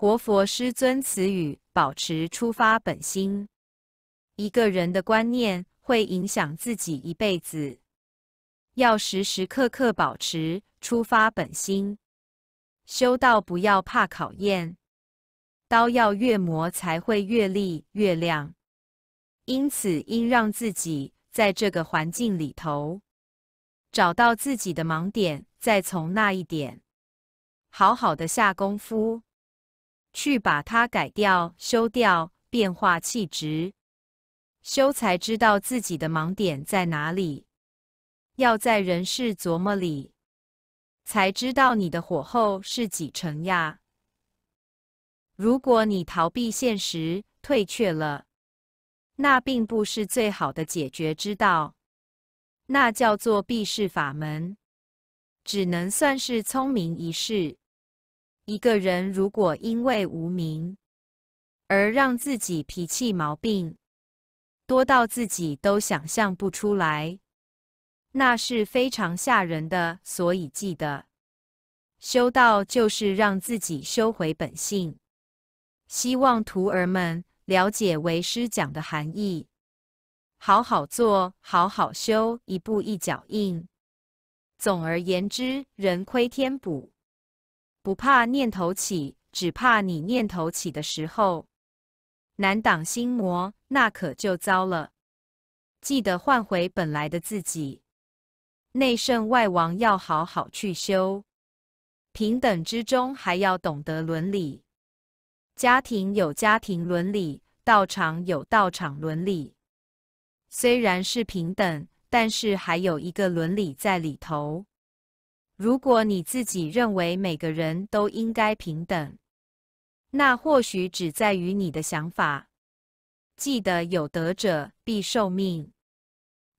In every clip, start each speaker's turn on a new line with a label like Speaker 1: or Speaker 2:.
Speaker 1: 活佛师尊词语：保持出发本心。一个人的观念会影响自己一辈子，要时时刻刻保持出发本心。修道不要怕考验，刀要越磨才会越利越亮。因此，应让自己在这个环境里头找到自己的盲点，再从那一点好好的下功夫。去把它改掉、修掉、变化气质，修才知道自己的盲点在哪里。要在人事琢磨里，才知道你的火候是几成呀。如果你逃避现实、退却了，那并不是最好的解决之道。那叫做避世法门，只能算是聪明一世。一个人如果因为无名而让自己脾气毛病多到自己都想象不出来，那是非常吓人的。所以记得，修道就是让自己修回本性。希望徒儿们了解为师讲的含义，好好做，好好修，一步一脚印。总而言之，人亏天补。不怕念头起，只怕你念头起的时候难挡心魔，那可就糟了。记得换回本来的自己，内圣外王要好好去修。平等之中还要懂得伦理，家庭有家庭伦理，道场有道场伦理。虽然是平等，但是还有一个伦理在里头。如果你自己认为每个人都应该平等，那或许只在于你的想法。记得有德者必受命，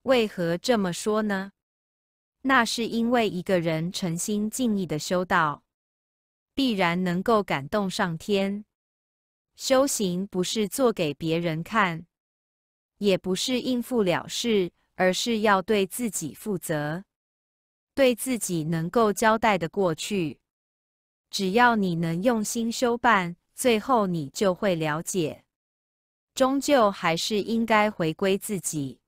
Speaker 1: 为何这么说呢？那是因为一个人诚心敬意的修道，必然能够感动上天。修行不是做给别人看，也不是应付了事，而是要对自己负责。对自己能够交代的过去，只要你能用心修办，最后你就会了解，终究还是应该回归自己。